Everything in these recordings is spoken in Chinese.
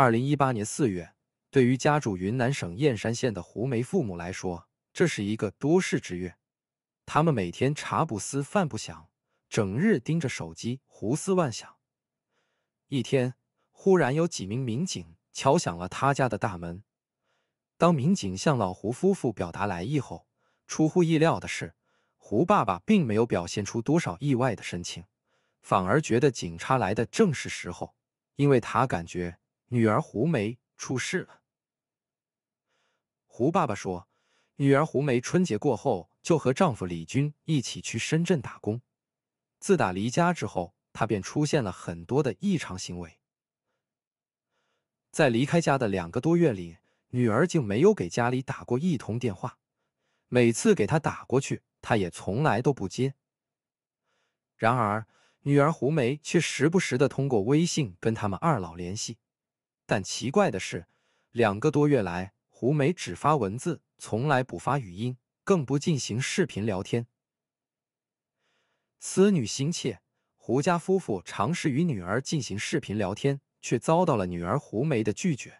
二零一八年四月，对于家住云南省砚山县的胡梅父母来说，这是一个多事之月。他们每天茶不思饭不想，整日盯着手机胡思乱想。一天，忽然有几名民警敲响了他家的大门。当民警向老胡夫妇表达来意后，出乎意料的是，胡爸爸并没有表现出多少意外的神情，反而觉得警察来的正是时候，因为他感觉。女儿胡梅出事了。胡爸爸说：“女儿胡梅春节过后就和丈夫李军一起去深圳打工，自打离家之后，她便出现了很多的异常行为。在离开家的两个多月里，女儿竟没有给家里打过一通电话，每次给她打过去，她也从来都不接。然而，女儿胡梅却时不时的通过微信跟他们二老联系。”但奇怪的是，两个多月来，胡梅只发文字，从来不发语音，更不进行视频聊天。思女心切，胡家夫妇尝试与女儿进行视频聊天，却遭到了女儿胡梅的拒绝。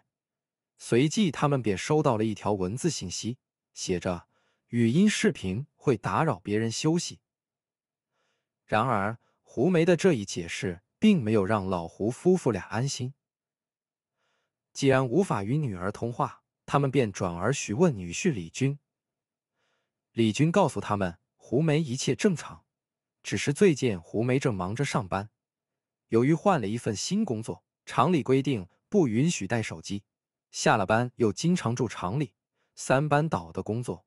随即，他们便收到了一条文字信息，写着：“语音、视频会打扰别人休息。”然而，胡梅的这一解释并没有让老胡夫妇俩安心。既然无法与女儿通话，他们便转而询问女婿李军。李军告诉他们，胡梅一切正常，只是最近胡梅正忙着上班。由于换了一份新工作，厂里规定不允许带手机，下了班又经常住厂里，三班倒的工作，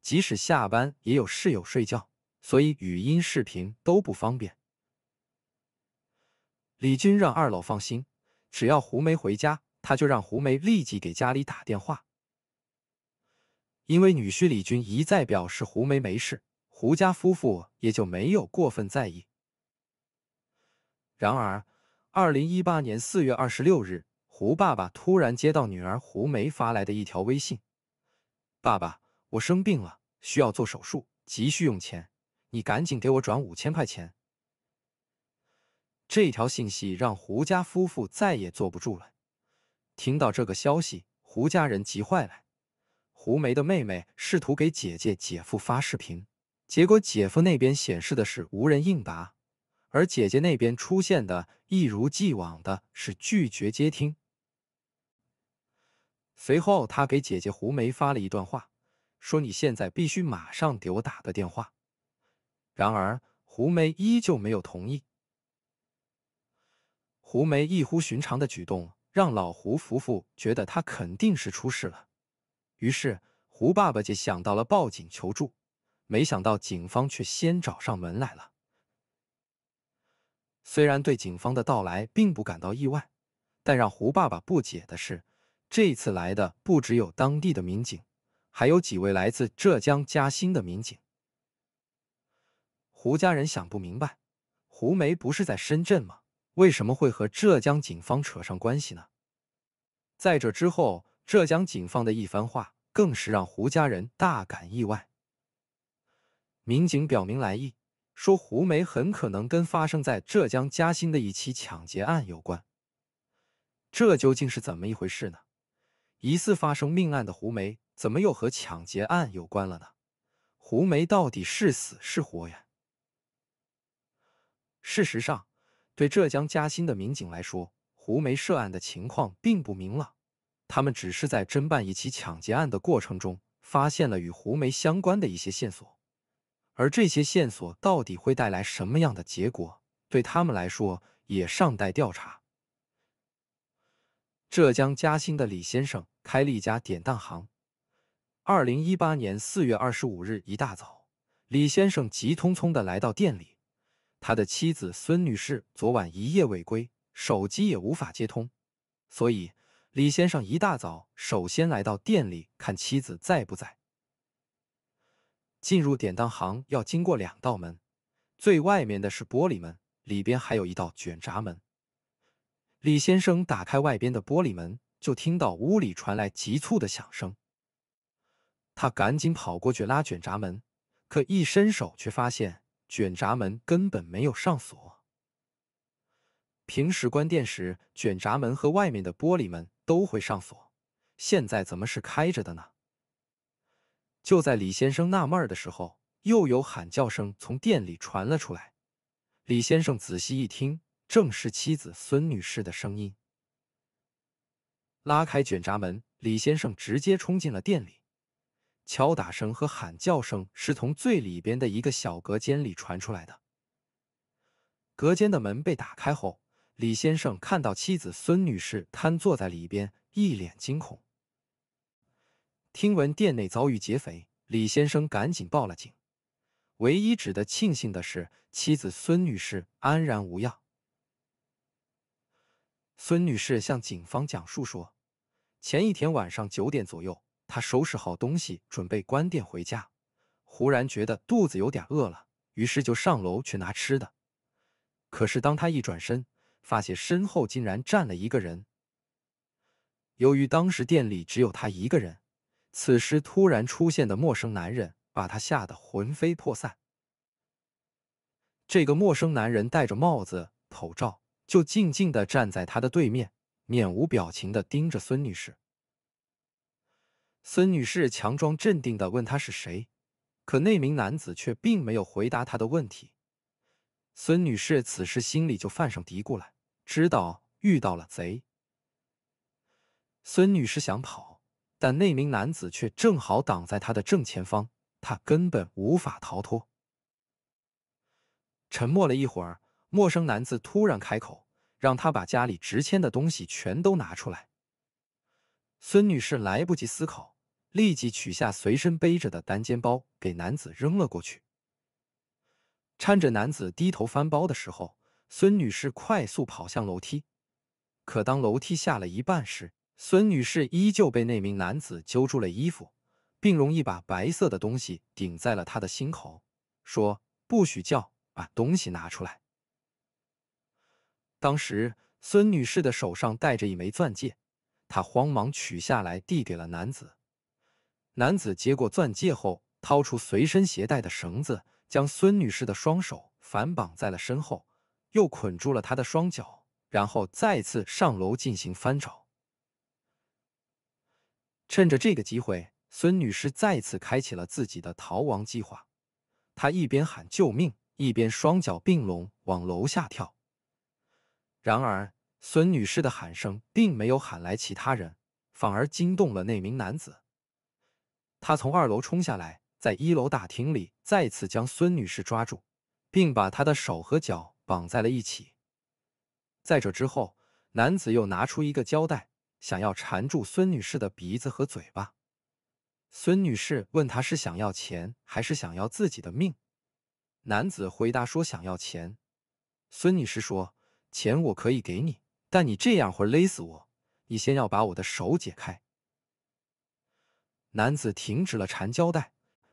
即使下班也有室友睡觉，所以语音视频都不方便。李军让二老放心，只要胡梅回家。他就让胡梅立即给家里打电话，因为女婿李军一再表示胡梅没事，胡家夫妇也就没有过分在意。然而，二零一八年四月二十六日，胡爸爸突然接到女儿胡梅发来的一条微信：“爸爸，我生病了，需要做手术，急需用钱，你赶紧给我转五千块钱。”这条信息让胡家夫妇再也坐不住了。听到这个消息，胡家人急坏了。胡梅的妹妹试图给姐姐、姐夫发视频，结果姐夫那边显示的是无人应答，而姐姐那边出现的，一如既往的是拒绝接听。随后，他给姐姐胡梅发了一段话，说：“你现在必须马上给我打个电话。”然而，胡梅依旧没有同意。胡梅异乎寻常的举动。让老胡夫妇觉得他肯定是出事了，于是胡爸爸就想到了报警求助，没想到警方却先找上门来了。虽然对警方的到来并不感到意外，但让胡爸爸不解的是，这次来的不只有当地的民警，还有几位来自浙江嘉兴的民警。胡家人想不明白，胡梅不是在深圳吗？为什么会和浙江警方扯上关系呢？在这之后，浙江警方的一番话更是让胡家人大感意外。民警表明来意，说胡梅很可能跟发生在浙江嘉兴的一起抢劫案有关。这究竟是怎么一回事呢？疑似发生命案的胡梅，怎么又和抢劫案有关了呢？胡梅到底是死是活呀？事实上。对浙江嘉兴的民警来说，胡梅涉案的情况并不明朗。他们只是在侦办一起抢劫案的过程中，发现了与胡梅相关的一些线索。而这些线索到底会带来什么样的结果，对他们来说也尚待调查。浙江嘉兴的李先生开了一家典当行。二零一八年四月二十五日一大早，李先生急匆匆地来到店里。他的妻子孙女士昨晚一夜未归，手机也无法接通，所以李先生一大早首先来到店里看妻子在不在。进入典当行要经过两道门，最外面的是玻璃门，里边还有一道卷闸门。李先生打开外边的玻璃门，就听到屋里传来急促的响声，他赶紧跑过去拉卷闸门，可一伸手却发现。卷闸门根本没有上锁。平时关店时，卷闸门和外面的玻璃门都会上锁。现在怎么是开着的呢？就在李先生纳闷的时候，又有喊叫声从店里传了出来。李先生仔细一听，正是妻子孙女士的声音。拉开卷闸门，李先生直接冲进了店里。敲打声和喊叫声是从最里边的一个小隔间里传出来的。隔间的门被打开后，李先生看到妻子孙女士瘫坐在里边，一脸惊恐。听闻店内遭遇劫匪，李先生赶紧报了警。唯一值得庆幸的是，妻子孙女士安然无恙。孙女士向警方讲述说，前一天晚上九点左右。他收拾好东西，准备关店回家，忽然觉得肚子有点饿了，于是就上楼去拿吃的。可是当他一转身，发现身后竟然站了一个人。由于当时店里只有他一个人，此时突然出现的陌生男人把他吓得魂飞魄散。这个陌生男人戴着帽子、口罩，就静静的站在他的对面，面无表情的盯着孙女士。孙女士强装镇定地问他是谁，可那名男子却并没有回答她的问题。孙女士此时心里就犯上嘀咕了，知道遇到了贼。孙女士想跑，但那名男子却正好挡在她的正前方，她根本无法逃脱。沉默了一会儿，陌生男子突然开口，让他把家里值钱的东西全都拿出来。孙女士来不及思考。立即取下随身背着的单肩包，给男子扔了过去。搀着男子低头翻包的时候，孙女士快速跑向楼梯。可当楼梯下了一半时，孙女士依旧被那名男子揪住了衣服，并用一把白色的东西顶在了他的心口，说：“不许叫，把东西拿出来。”当时，孙女士的手上戴着一枚钻戒，她慌忙取下来递给了男子。男子接过钻戒后，掏出随身携带的绳子，将孙女士的双手反绑在了身后，又捆住了她的双脚，然后再次上楼进行翻找。趁着这个机会，孙女士再次开启了自己的逃亡计划。她一边喊救命，一边双脚并拢往楼下跳。然而，孙女士的喊声并没有喊来其他人，反而惊动了那名男子。他从二楼冲下来，在一楼大厅里再次将孙女士抓住，并把她的手和脚绑在了一起。在这之后，男子又拿出一个胶带，想要缠住孙女士的鼻子和嘴巴。孙女士问他是想要钱，还是想要自己的命。男子回答说想要钱。孙女士说钱我可以给你，但你这样会勒死我，你先要把我的手解开。男子停止了缠胶带，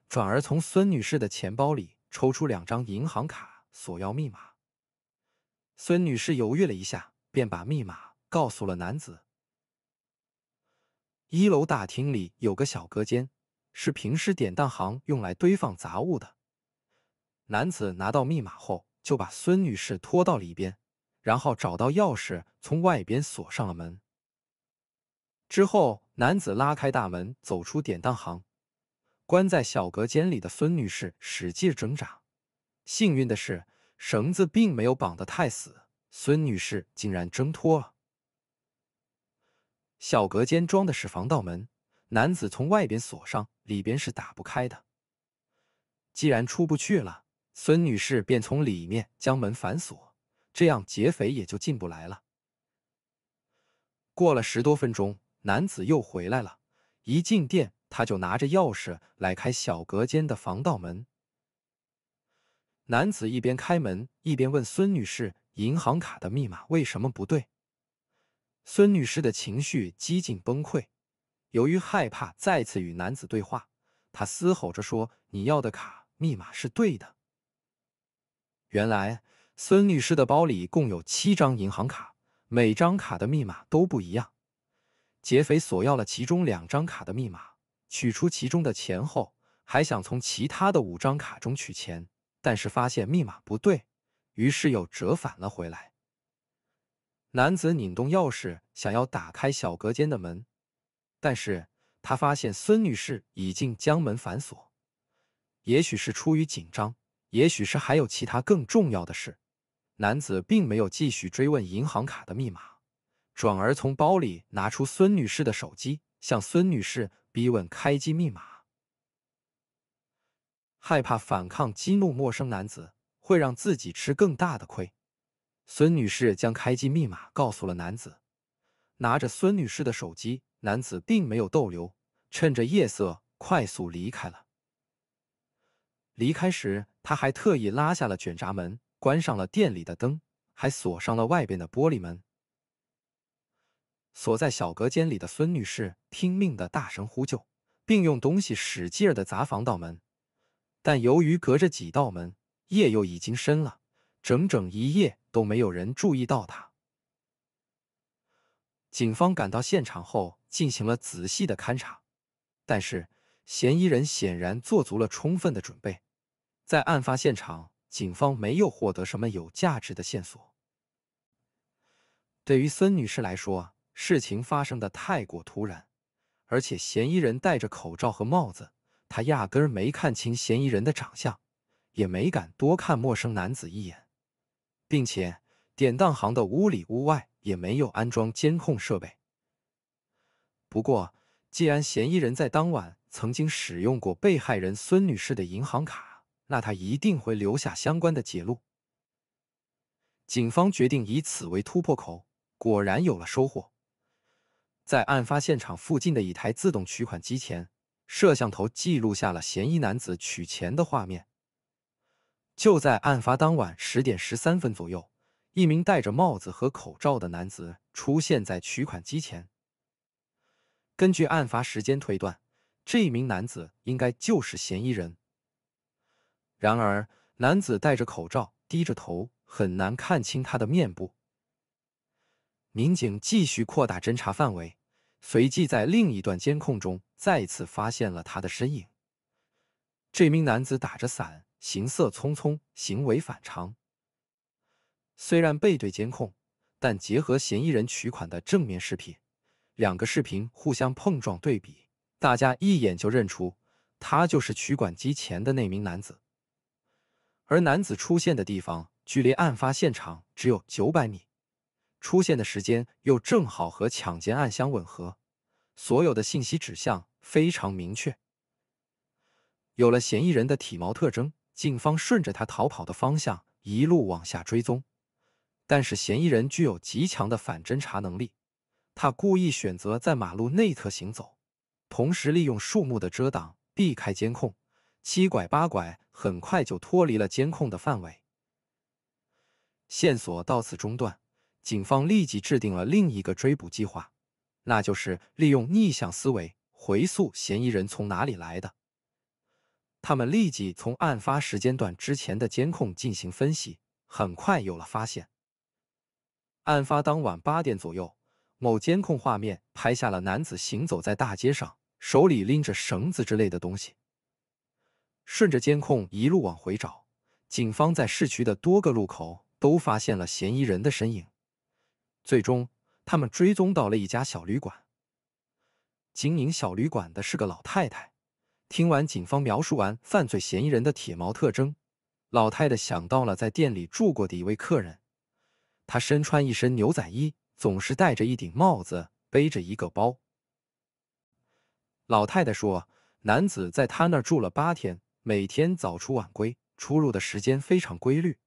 转而从孙女士的钱包里抽出两张银行卡，索要密码。孙女士犹豫了一下，便把密码告诉了男子。一楼大厅里有个小隔间，是平时典当行用来堆放杂物的。男子拿到密码后，就把孙女士拖到里边，然后找到钥匙，从外边锁上了门。之后。男子拉开大门，走出典当行。关在小隔间里的孙女士使劲挣扎。幸运的是，绳子并没有绑得太死，孙女士竟然挣脱了。小隔间装的是防盗门，男子从外边锁上，里边是打不开的。既然出不去了，孙女士便从里面将门反锁，这样劫匪也就进不来了。过了十多分钟。男子又回来了，一进店，他就拿着钥匙来开小隔间的防盗门。男子一边开门，一边问孙女士：“银行卡的密码为什么不对？”孙女士的情绪几近崩溃，由于害怕再次与男子对话，她嘶吼着说：“你要的卡密码是对的。”原来，孙女士的包里共有七张银行卡，每张卡的密码都不一样。劫匪索要了其中两张卡的密码，取出其中的钱后，还想从其他的五张卡中取钱，但是发现密码不对，于是又折返了回来。男子拧动钥匙，想要打开小隔间的门，但是他发现孙女士已经将门反锁。也许是出于紧张，也许是还有其他更重要的事，男子并没有继续追问银行卡的密码。转而从包里拿出孙女士的手机，向孙女士逼问开机密码。害怕反抗激怒陌生男子，会让自己吃更大的亏。孙女士将开机密码告诉了男子。拿着孙女士的手机，男子并没有逗留，趁着夜色快速离开了。离开时，他还特意拉下了卷闸门，关上了店里的灯，还锁上了外边的玻璃门。锁在小隔间里的孙女士拼命的大声呼救，并用东西使劲的砸防盗门，但由于隔着几道门，夜又已经深了，整整一夜都没有人注意到她。警方赶到现场后，进行了仔细的勘查，但是嫌疑人显然做足了充分的准备，在案发现场，警方没有获得什么有价值的线索。对于孙女士来说，事情发生的太过突然，而且嫌疑人戴着口罩和帽子，他压根儿没看清嫌疑人的长相，也没敢多看陌生男子一眼，并且典当行的屋里屋外也没有安装监控设备。不过，既然嫌疑人在当晚曾经使用过被害人孙女士的银行卡，那他一定会留下相关的记录。警方决定以此为突破口，果然有了收获。在案发现场附近的一台自动取款机前，摄像头记录下了嫌疑男子取钱的画面。就在案发当晚十点十三分左右，一名戴着帽子和口罩的男子出现在取款机前。根据案发时间推断，这名男子应该就是嫌疑人。然而，男子戴着口罩，低着头，很难看清他的面部。民警继续扩大侦查范围，随即在另一段监控中再次发现了他的身影。这名男子打着伞，行色匆匆，行为反常。虽然背对监控，但结合嫌疑人取款的正面视频，两个视频互相碰撞对比，大家一眼就认出他就是取款机前的那名男子。而男子出现的地方距离案发现场只有九百米。出现的时间又正好和抢劫案相吻合，所有的信息指向非常明确。有了嫌疑人的体毛特征，警方顺着他逃跑的方向一路往下追踪，但是嫌疑人具有极强的反侦查能力，他故意选择在马路内侧行走，同时利用树木的遮挡避开监控，七拐八拐，很快就脱离了监控的范围。线索到此中断。警方立即制定了另一个追捕计划，那就是利用逆向思维回溯嫌疑人从哪里来的。他们立即从案发时间段之前的监控进行分析，很快有了发现。案发当晚八点左右，某监控画面拍下了男子行走在大街上，手里拎着绳子之类的东西。顺着监控一路往回找，警方在市区的多个路口都发现了嫌疑人的身影。最终，他们追踪到了一家小旅馆。经营小旅馆的是个老太太。听完警方描述完犯罪嫌疑人的体毛特征，老太太想到了在店里住过的一位客人。他身穿一身牛仔衣，总是戴着一顶帽子，背着一个包。老太太说，男子在她那儿住了八天，每天早出晚归，出入的时间非常规律。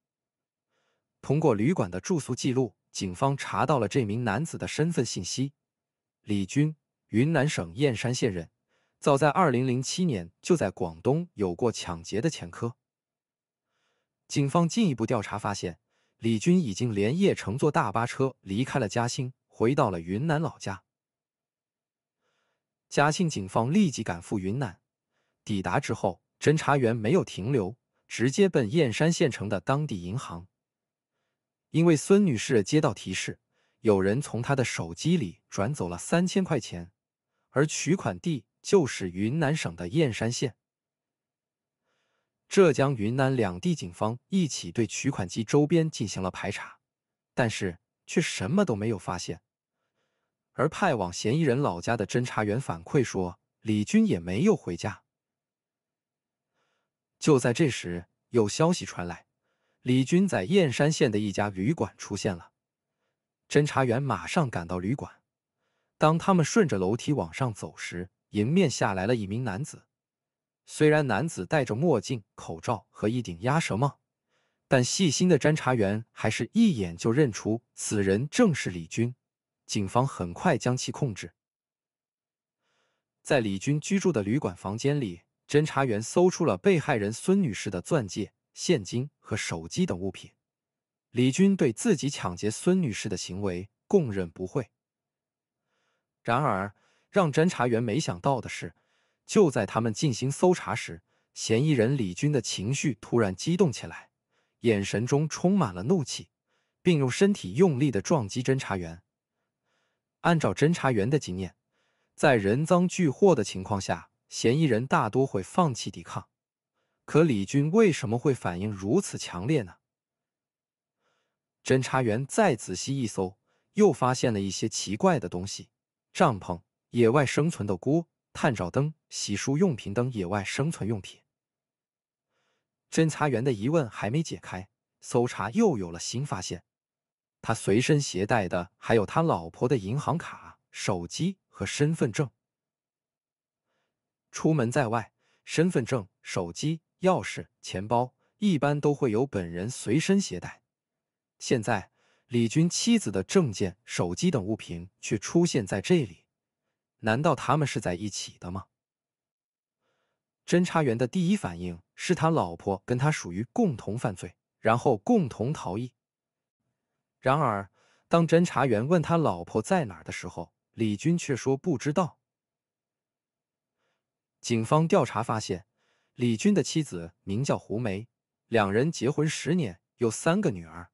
通过旅馆的住宿记录。警方查到了这名男子的身份信息，李军，云南省燕山县人，早在2007年就在广东有过抢劫的前科。警方进一步调查发现，李军已经连夜乘坐大巴车离开了嘉兴，回到了云南老家。嘉兴警方立即赶赴云南，抵达之后，侦查员没有停留，直接奔燕山县城的当地银行。因为孙女士接到提示，有人从她的手机里转走了三千块钱，而取款地就是云南省的燕山县。浙江、云南两地警方一起对取款机周边进行了排查，但是却什么都没有发现。而派往嫌疑人老家的侦查员反馈说，李军也没有回家。就在这时，有消息传来。李军在燕山县的一家旅馆出现了。侦查员马上赶到旅馆。当他们顺着楼梯往上走时，迎面下来了一名男子。虽然男子戴着墨镜、口罩和一顶鸭舌帽，但细心的侦查员还是一眼就认出此人正是李军。警方很快将其控制。在李军居住的旅馆房间里，侦查员搜出了被害人孙女士的钻戒。现金和手机等物品，李军对自己抢劫孙女士的行为供认不讳。然而，让侦查员没想到的是，就在他们进行搜查时，嫌疑人李军的情绪突然激动起来，眼神中充满了怒气，并用身体用力的撞击侦查员。按照侦查员的经验，在人赃俱获的情况下，嫌疑人大多会放弃抵抗。可李军为什么会反应如此强烈呢？侦查员再仔细一搜，又发现了一些奇怪的东西：帐篷、野外生存的锅、探照灯、洗漱用品等野外生存用品。侦查员的疑问还没解开，搜查又有了新发现。他随身携带的还有他老婆的银行卡、手机和身份证。出门在外，身份证、手机。钥匙、钱包一般都会有本人随身携带。现在李军妻子的证件、手机等物品却出现在这里，难道他们是在一起的吗？侦查员的第一反应是他老婆跟他属于共同犯罪，然后共同逃逸。然而，当侦查员问他老婆在哪的时候，李军却说不知道。警方调查发现。李军的妻子名叫胡梅，两人结婚十年，有三个女儿。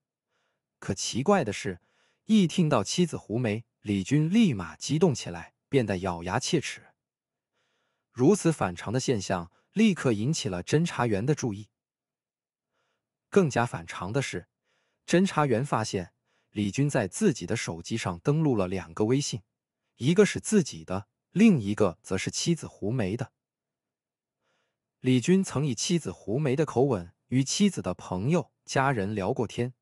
可奇怪的是，一听到妻子胡梅，李军立马激动起来，变得咬牙切齿。如此反常的现象立刻引起了侦查员的注意。更加反常的是，侦查员发现李军在自己的手机上登录了两个微信，一个是自己的，另一个则是妻子胡梅的。李军曾以妻子胡梅的口吻与妻子的朋友、家人聊过天。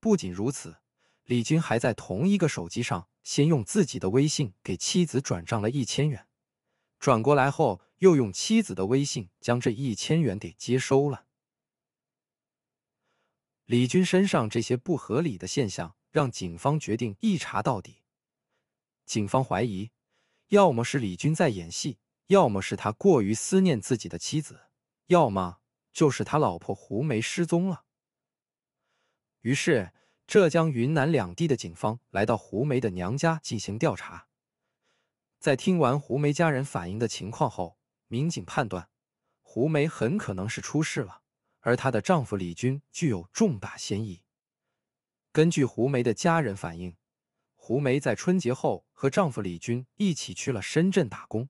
不仅如此，李军还在同一个手机上，先用自己的微信给妻子转账了一千元，转过来后又用妻子的微信将这一千元给接收了。李军身上这些不合理的现象，让警方决定一查到底。警方怀疑，要么是李军在演戏。要么是他过于思念自己的妻子，要么就是他老婆胡梅失踪了。于是，浙江、云南两地的警方来到胡梅的娘家进行调查。在听完胡梅家人反映的情况后，民警判断胡梅很可能是出事了，而她的丈夫李军具有重大嫌疑。根据胡梅的家人反映，胡梅在春节后和丈夫李军一起去了深圳打工。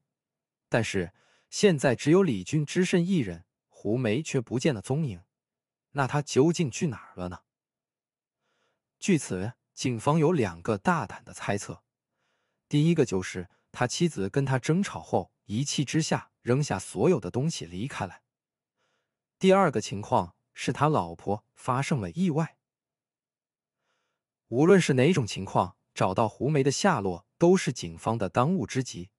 但是现在只有李军只身一人，胡梅却不见了踪影。那他究竟去哪儿了呢？据此，警方有两个大胆的猜测：第一个就是他妻子跟他争吵后一气之下扔下所有的东西离开了；第二个情况是他老婆发生了意外。无论是哪种情况，找到胡梅的下落都是警方的当务之急。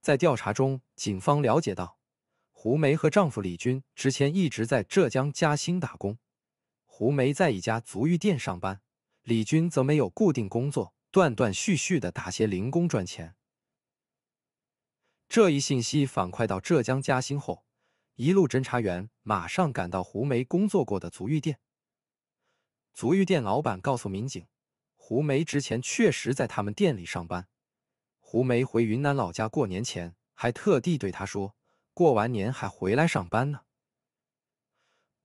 在调查中，警方了解到，胡梅和丈夫李军之前一直在浙江嘉兴打工。胡梅在一家足浴店上班，李军则没有固定工作，断断续续的打些零工赚钱。这一信息反馈到浙江嘉兴后，一路侦查员马上赶到胡梅工作过的足浴店。足浴店老板告诉民警，胡梅之前确实在他们店里上班。胡梅回云南老家过年前，还特地对他说：“过完年还回来上班呢。”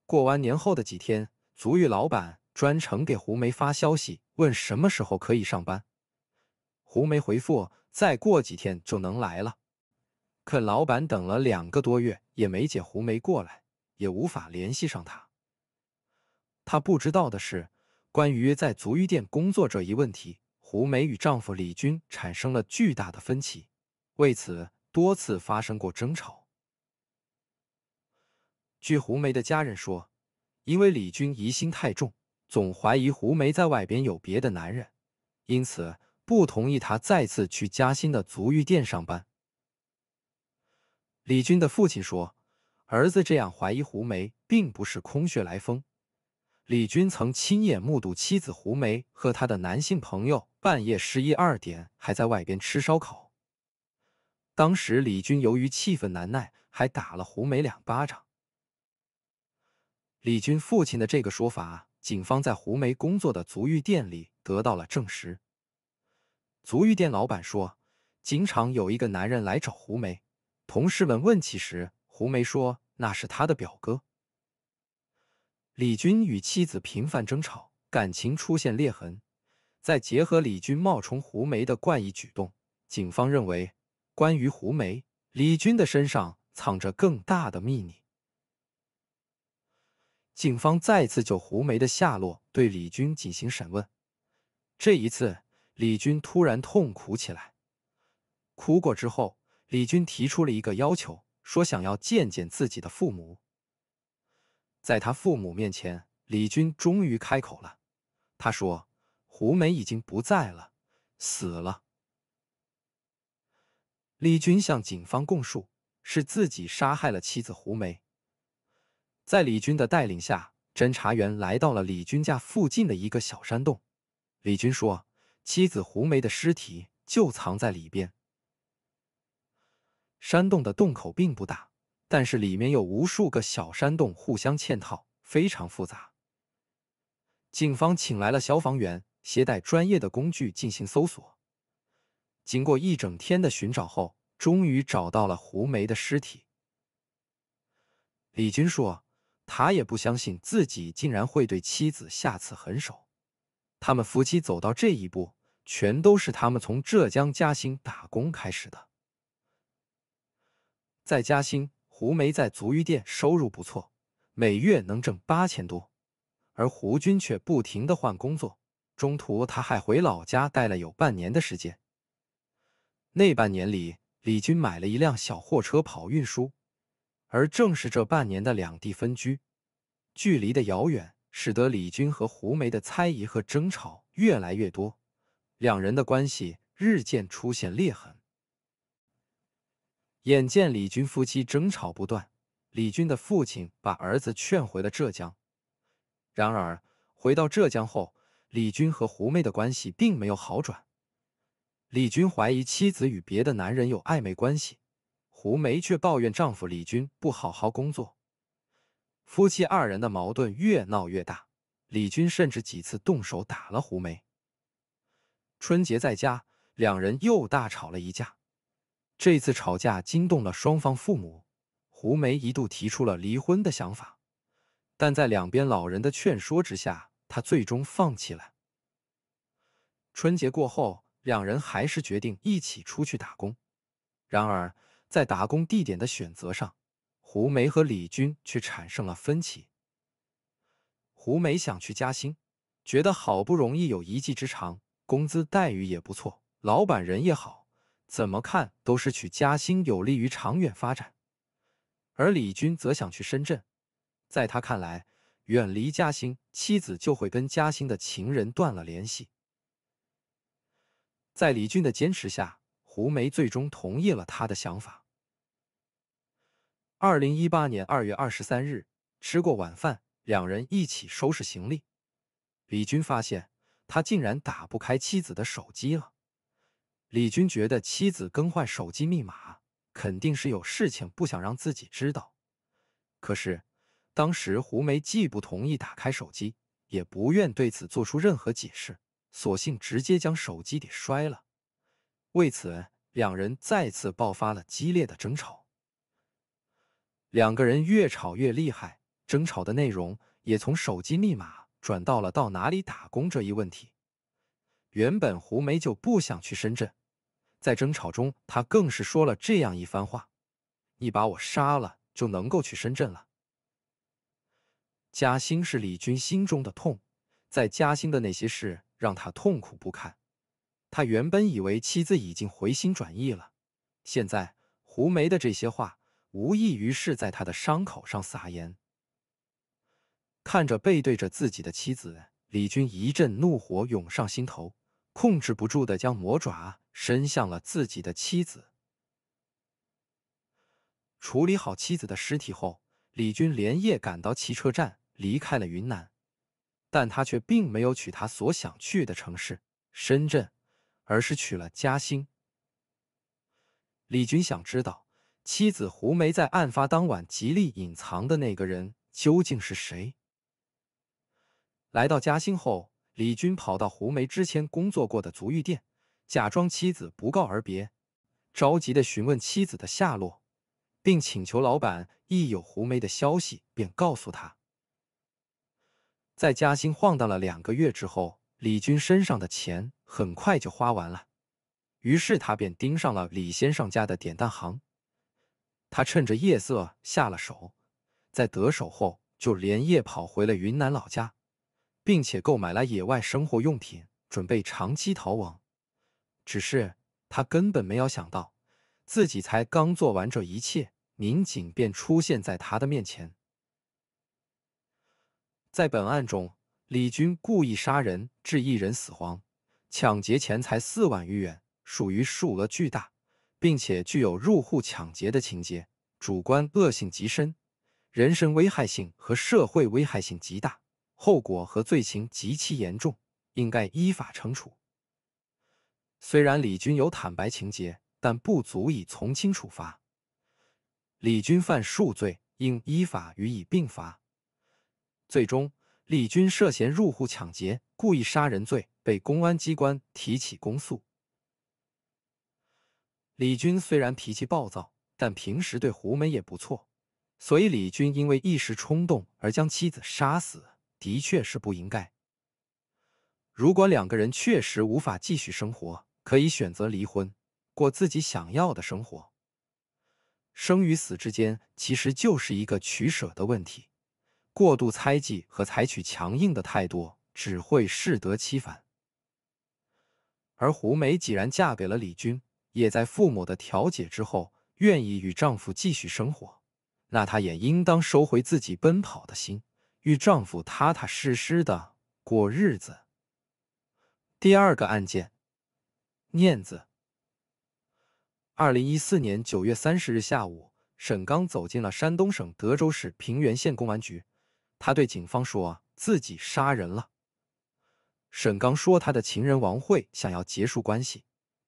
过完年后的几天，足浴老板专程给胡梅发消息，问什么时候可以上班。胡梅回复：“再过几天就能来了。”可老板等了两个多月也没见胡梅过来，也无法联系上她。他不知道的是，关于在足浴店工作这一问题。胡梅与丈夫李军产生了巨大的分歧，为此多次发生过争吵。据胡梅的家人说，因为李军疑心太重，总怀疑胡梅在外边有别的男人，因此不同意他再次去嘉兴的足浴店上班。李军的父亲说，儿子这样怀疑胡梅，并不是空穴来风。李军曾亲眼目睹妻子胡梅和他的男性朋友半夜十一二点还在外边吃烧烤。当时李军由于气愤难耐，还打了胡梅两巴掌。李军父亲的这个说法，警方在胡梅工作的足浴店里得到了证实。足浴店老板说，经常有一个男人来找胡梅，同事们问起时，胡梅说那是他的表哥。李军与妻子频繁争吵，感情出现裂痕。再结合李军冒充胡梅的怪异举动，警方认为关于胡梅，李军的身上藏着更大的秘密。警方再次就胡梅的下落对李军进行审问，这一次李军突然痛苦起来，哭过之后，李军提出了一个要求，说想要见见自己的父母。在他父母面前，李军终于开口了。他说：“胡梅已经不在了，死了。”李军向警方供述，是自己杀害了妻子胡梅。在李军的带领下，侦查员来到了李军家附近的一个小山洞。李军说，妻子胡梅的尸体就藏在里边。山洞的洞口并不大。但是里面有无数个小山洞互相嵌套，非常复杂。警方请来了消防员，携带专业的工具进行搜索。经过一整天的寻找后，终于找到了胡梅的尸体。李军说：“他也不相信自己竟然会对妻子下此狠手。他们夫妻走到这一步，全都是他们从浙江嘉兴打工开始的，在嘉兴。”胡梅在足浴店收入不错，每月能挣八千多，而胡军却不停的换工作，中途他还回老家待了有半年的时间。那半年里，李军买了一辆小货车跑运输，而正是这半年的两地分居，距离的遥远，使得李军和胡梅的猜疑和争吵越来越多，两人的关系日渐出现裂痕。眼见李军夫妻争吵不断，李军的父亲把儿子劝回了浙江。然而回到浙江后，李军和胡梅的关系并没有好转。李军怀疑妻子与别的男人有暧昧关系，胡梅却抱怨丈夫李军不好好工作，夫妻二人的矛盾越闹越大。李军甚至几次动手打了胡梅。春节在家，两人又大吵了一架。这次吵架惊动了双方父母，胡梅一度提出了离婚的想法，但在两边老人的劝说之下，她最终放弃了。春节过后，两人还是决定一起出去打工。然而，在打工地点的选择上，胡梅和李军却产生了分歧。胡梅想去嘉兴，觉得好不容易有一技之长，工资待遇也不错，老板人也好。怎么看都是去嘉兴有利于长远发展，而李军则想去深圳。在他看来，远离嘉兴，妻子就会跟嘉兴的情人断了联系。在李军的坚持下，胡梅最终同意了他的想法。二零一八年二月二十三日，吃过晚饭，两人一起收拾行李。李军发现，他竟然打不开妻子的手机了。李军觉得妻子更换手机密码肯定是有事情不想让自己知道，可是当时胡梅既不同意打开手机，也不愿对此做出任何解释，索性直接将手机给摔了。为此，两人再次爆发了激烈的争吵。两个人越吵越厉害，争吵的内容也从手机密码转到了到哪里打工这一问题。原本胡梅就不想去深圳。在争吵中，他更是说了这样一番话：“你把我杀了，就能够去深圳了。”嘉兴是李军心中的痛，在嘉兴的那些事让他痛苦不堪。他原本以为妻子已经回心转意了，现在胡梅的这些话无异于是在他的伤口上撒盐。看着背对着自己的妻子，李军一阵怒火涌上心头，控制不住的将魔爪。伸向了自己的妻子。处理好妻子的尸体后，李军连夜赶到汽车站，离开了云南。但他却并没有去他所想去的城市深圳，而是去了嘉兴。李军想知道妻子胡梅在案发当晚极力隐藏的那个人究竟是谁。来到嘉兴后，李军跑到胡梅之前工作过的足浴店。假装妻子不告而别，着急地询问妻子的下落，并请求老板一有胡梅的消息便告诉他。在嘉兴晃荡了两个月之后，李军身上的钱很快就花完了，于是他便盯上了李先生家的典当行。他趁着夜色下了手，在得手后就连夜跑回了云南老家，并且购买了野外生活用品，准备长期逃亡。只是他根本没有想到，自己才刚做完这一切，民警便出现在他的面前。在本案中，李军故意杀人，致一人死亡，抢劫钱财四万余元，属于数额巨大，并且具有入户抢劫的情节，主观恶性极深，人身危害性和社会危害性极大，后果和罪行极其严重，应该依法惩处。虽然李军有坦白情节，但不足以从轻处罚。李军犯数罪，应依法予以并罚。最终，李军涉嫌入户抢劫、故意杀人罪被公安机关提起公诉。李军虽然脾气暴躁，但平时对胡梅也不错，所以李军因为一时冲动而将妻子杀死，的确是不应该。如果两个人确实无法继续生活，可以选择离婚，过自己想要的生活。生与死之间其实就是一个取舍的问题，过度猜忌和采取强硬的态度只会适得其反。而胡梅既然嫁给了李军，也在父母的调解之后愿意与丈夫继续生活，那她也应当收回自己奔跑的心，与丈夫踏踏实实的过日子。第二个案件，念子。二零一四年九月三十日下午，沈刚走进了山东省德州市平原县公安局。他对警方说：“自己杀人了。”沈刚说，他的情人王慧想要结束关系，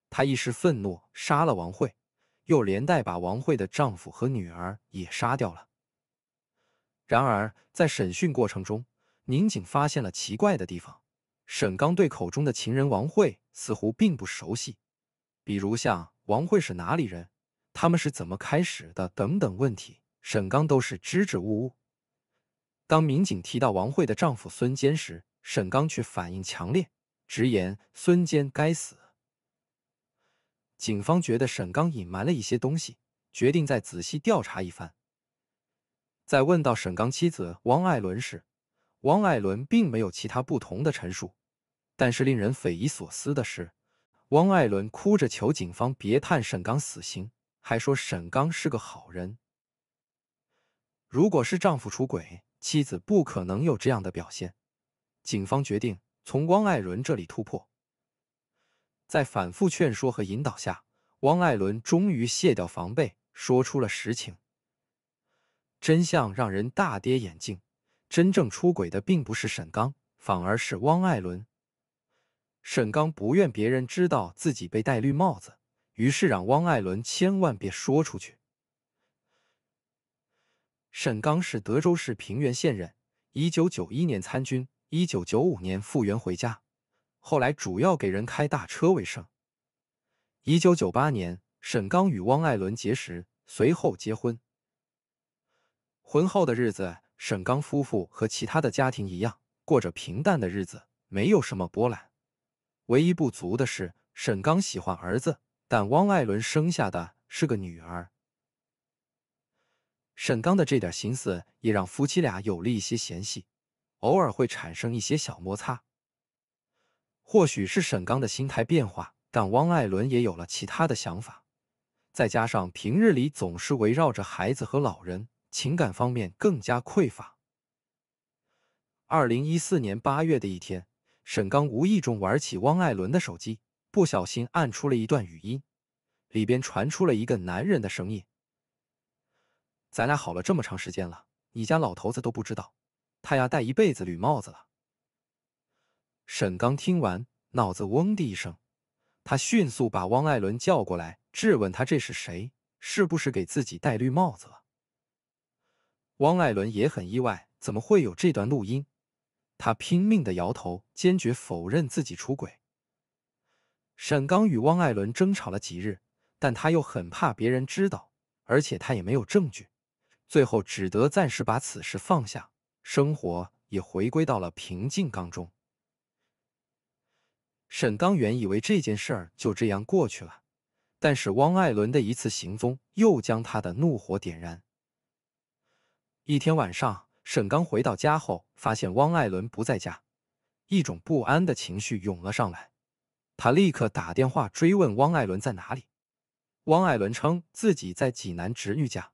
他一时愤怒杀了王慧，又连带把王慧的丈夫和女儿也杀掉了。然而，在审讯过程中，民警发现了奇怪的地方。沈刚对口中的情人王慧似乎并不熟悉，比如像王慧是哪里人，他们是怎么开始的等等问题，沈刚都是支支吾吾。当民警提到王慧的丈夫孙坚时，沈刚却反应强烈，直言孙坚该死。警方觉得沈刚隐瞒了一些东西，决定再仔细调查一番。在问到沈刚妻子王爱伦时，汪艾伦并没有其他不同的陈述，但是令人匪夷所思的是，汪艾伦哭着求警方别判沈刚死刑，还说沈刚是个好人。如果是丈夫出轨，妻子不可能有这样的表现。警方决定从汪艾伦这里突破。在反复劝说和引导下，汪艾伦终于卸掉防备，说出了实情。真相让人大跌眼镜。真正出轨的并不是沈刚，反而是汪艾伦。沈刚不愿别人知道自己被戴绿帽子，于是让汪艾伦千万别说出去。沈刚是德州市平原县人，一九九一年参军，一九九五年复员回家，后来主要给人开大车为生。一九九八年，沈刚与汪艾伦结识，随后结婚。婚后的日子。沈刚夫妇和其他的家庭一样，过着平淡的日子，没有什么波澜。唯一不足的是，沈刚喜欢儿子，但汪艾伦生下的是个女儿。沈刚的这点心思也让夫妻俩有了一些嫌隙，偶尔会产生一些小摩擦。或许是沈刚的心态变化，但汪艾伦也有了其他的想法，再加上平日里总是围绕着孩子和老人。情感方面更加匮乏。二零一四年八月的一天，沈刚无意中玩起汪艾伦的手机，不小心按出了一段语音，里边传出了一个男人的声音：“咱俩好了这么长时间了，你家老头子都不知道，他要戴一辈子绿帽子了。”沈刚听完，脑子嗡的一声，他迅速把汪艾伦叫过来，质问他这是谁，是不是给自己戴绿帽子了。汪艾伦也很意外，怎么会有这段录音？他拼命的摇头，坚决否认自己出轨。沈刚与汪艾伦争吵了几日，但他又很怕别人知道，而且他也没有证据，最后只得暂时把此事放下，生活也回归到了平静当中。沈刚原以为这件事儿就这样过去了，但是汪艾伦的一次行踪又将他的怒火点燃。一天晚上，沈刚回到家后，发现汪艾伦不在家，一种不安的情绪涌了上来。他立刻打电话追问汪艾伦在哪里。汪艾伦称自己在济南侄女家。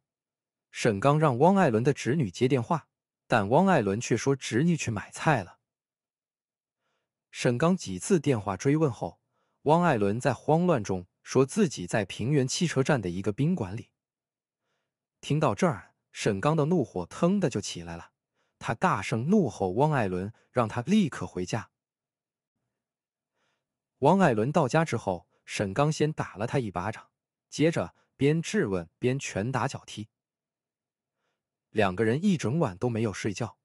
沈刚让汪艾伦的侄女接电话，但汪艾伦却说侄女去买菜了。沈刚几次电话追问后，汪艾伦在慌乱中说自己在平原汽车站的一个宾馆里。听到这儿。沈刚的怒火腾的就起来了，他大声怒吼：“汪艾伦，让他立刻回家！”汪艾伦到家之后，沈刚先打了他一巴掌，接着边质问边拳打脚踢。两个人一整晚都没有睡觉。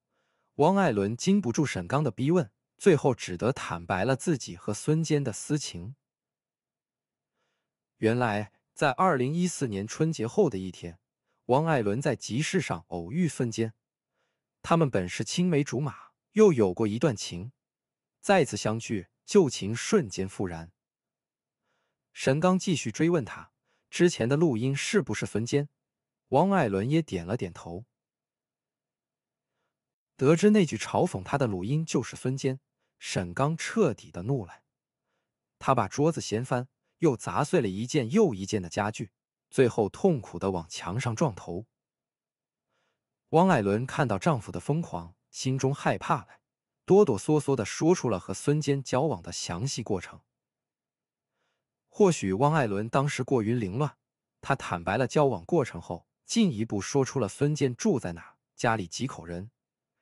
汪艾伦禁不住沈刚的逼问，最后只得坦白了自己和孙坚的私情。原来，在二零一四年春节后的一天。王艾伦在集市上偶遇孙坚，他们本是青梅竹马，又有过一段情，再次相聚，旧情瞬间复燃。沈刚继续追问他之前的录音是不是孙坚，王艾伦也点了点头。得知那句嘲讽他的录音就是孙坚，沈刚彻底的怒了，他把桌子掀翻，又砸碎了一件又一件的家具。最后痛苦的往墙上撞头。汪艾伦看到丈夫的疯狂，心中害怕了，哆哆嗦嗦的说出了和孙坚交往的详细过程。或许汪艾伦当时过于凌乱，他坦白了交往过程后，进一步说出了孙坚住在哪，家里几口人，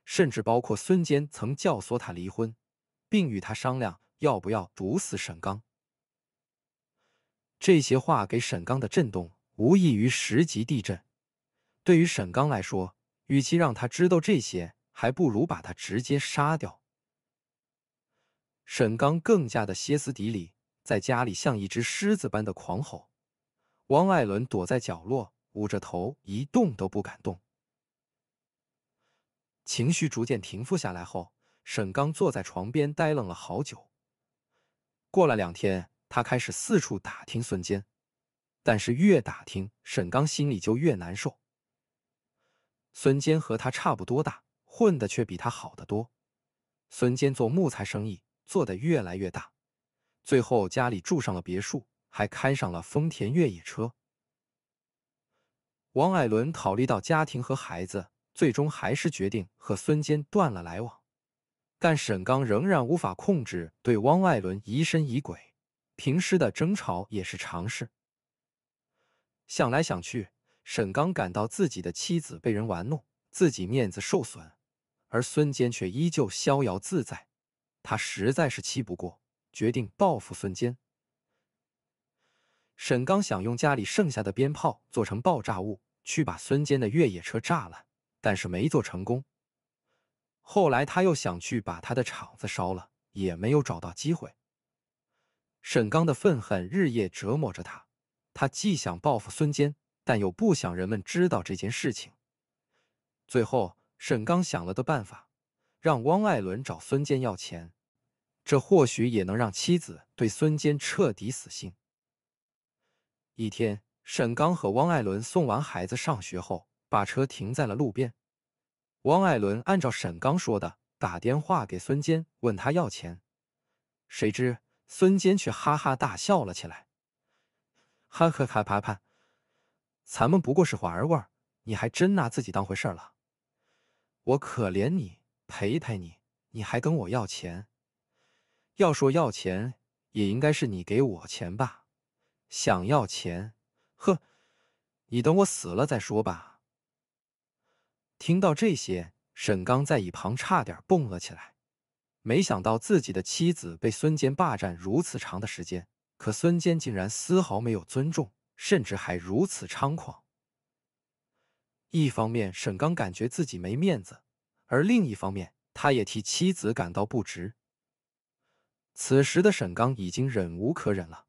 甚至包括孙坚曾教唆他离婚，并与他商量要不要毒死沈刚。这些话给沈刚的震动。无异于十级地震，对于沈刚来说，与其让他知道这些，还不如把他直接杀掉。沈刚更加的歇斯底里，在家里像一只狮子般的狂吼。汪艾伦躲在角落，捂着头，一动都不敢动。情绪逐渐平复下来后，沈刚坐在床边呆愣了好久。过了两天，他开始四处打听孙坚。但是越打听，沈刚心里就越难受。孙坚和他差不多大，混的却比他好得多。孙坚做木材生意做得越来越大，最后家里住上了别墅，还开上了丰田越野车。王艾伦考虑到家庭和孩子，最终还是决定和孙坚断了来往。但沈刚仍然无法控制对王爱伦疑神疑鬼，平时的争吵也是常事。想来想去，沈刚感到自己的妻子被人玩弄，自己面子受损，而孙坚却依旧逍遥自在。他实在是气不过，决定报复孙坚。沈刚想用家里剩下的鞭炮做成爆炸物，去把孙坚的越野车炸了，但是没做成功。后来他又想去把他的厂子烧了，也没有找到机会。沈刚的愤恨日夜折磨着他。他既想报复孙坚，但又不想人们知道这件事情。最后，沈刚想了个办法，让汪爱伦找孙坚要钱，这或许也能让妻子对孙坚彻底死心。一天，沈刚和汪爱伦送完孩子上学后，把车停在了路边。汪爱伦按照沈刚说的打电话给孙坚，问他要钱，谁知孙坚却哈哈大笑了起来。哈哈哈！潘潘，咱们不过是玩玩，你还真拿自己当回事了。我可怜你，陪陪你，你还跟我要钱？要说要钱，也应该是你给我钱吧？想要钱？呵，你等我死了再说吧。听到这些，沈刚在一旁差点蹦了起来。没想到自己的妻子被孙坚霸占如此长的时间。可孙坚竟然丝毫没有尊重，甚至还如此猖狂。一方面，沈刚感觉自己没面子；而另一方面，他也替妻子感到不值。此时的沈刚已经忍无可忍了，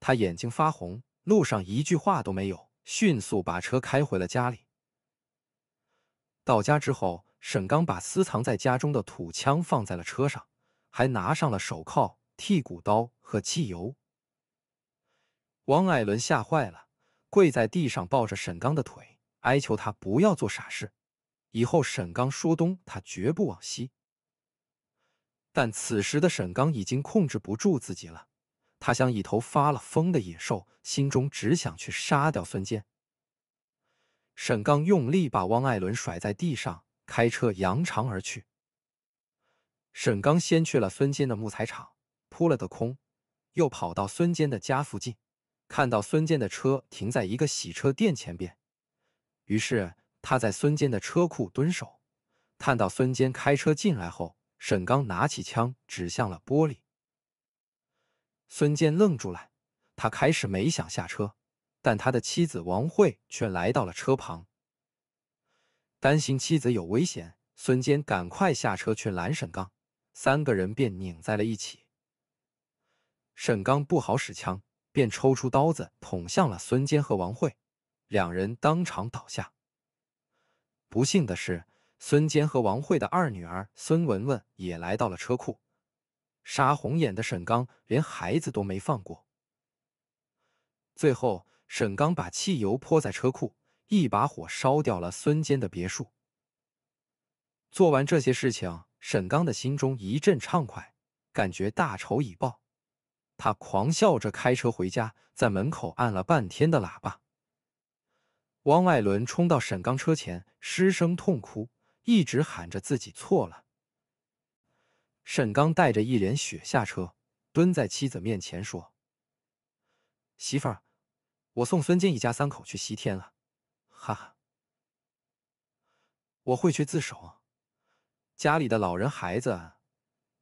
他眼睛发红，路上一句话都没有，迅速把车开回了家里。到家之后，沈刚把私藏在家中的土枪放在了车上，还拿上了手铐。剔骨刀和汽油，王艾伦吓坏了，跪在地上抱着沈刚的腿，哀求他不要做傻事。以后沈刚说东，他绝不往西。但此时的沈刚已经控制不住自己了，他像一头发了疯的野兽，心中只想去杀掉孙坚。沈刚用力把汪艾伦甩在地上，开车扬长而去。沈刚先去了孙坚的木材厂。扑了个空，又跑到孙坚的家附近，看到孙坚的车停在一个洗车店前边。于是他在孙坚的车库蹲守，看到孙坚开车进来后，沈刚拿起枪指向了玻璃。孙坚愣住了，他开始没想下车，但他的妻子王慧却来到了车旁，担心妻子有危险，孙坚赶快下车去拦沈刚，三个人便拧在了一起。沈刚不好使枪，便抽出刀子捅向了孙坚和王慧，两人当场倒下。不幸的是，孙坚和王慧的二女儿孙文文也来到了车库。杀红眼的沈刚连孩子都没放过。最后，沈刚把汽油泼在车库，一把火烧掉了孙坚的别墅。做完这些事情，沈刚的心中一阵畅快，感觉大仇已报。他狂笑着开车回家，在门口按了半天的喇叭。汪爱伦冲到沈刚车前，失声痛哭，一直喊着自己错了。沈刚带着一脸血下车，蹲在妻子面前说：“媳妇儿，我送孙坚一家三口去西天了，哈哈，我会去自首，家里的老人孩子，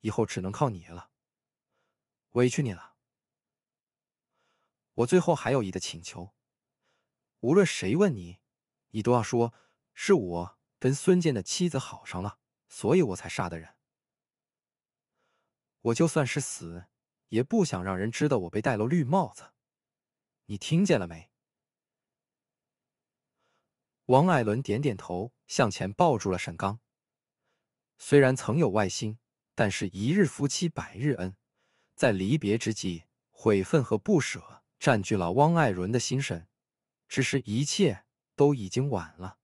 以后只能靠你了。”委屈你了。我最后还有一个请求，无论谁问你，你都要说是我跟孙健的妻子好上了，所以我才杀的人。我就算是死，也不想让人知道我被戴了绿帽子。你听见了没？王艾伦点点头，向前抱住了沈刚。虽然曾有外心，但是一日夫妻百日恩。在离别之际，悔恨和不舍占据了汪爱伦的心神，只是一切都已经晚了。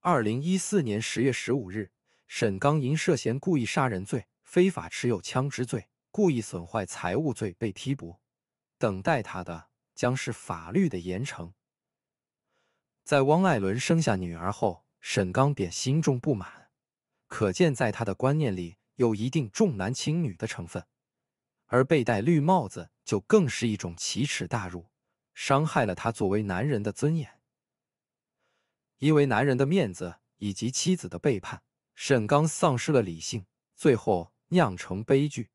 二零一四年十月十五日，沈刚因涉嫌故意杀人罪、非法持有枪支罪、故意损坏财物罪被批捕，等待他的将是法律的严惩。在汪爱伦生下女儿后，沈刚便心中不满，可见在他的观念里。有一定重男轻女的成分，而被戴绿帽子就更是一种奇耻大辱，伤害了他作为男人的尊严。因为男人的面子以及妻子的背叛，沈刚丧失了理性，最后酿成悲剧，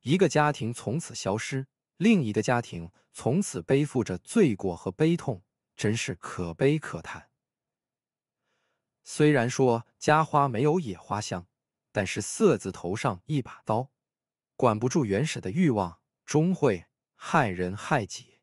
一个家庭从此消失，另一个家庭从此背负着罪过和悲痛，真是可悲可叹。虽然说家花没有野花香。但是“色”字头上一把刀，管不住原始的欲望，终会害人害己。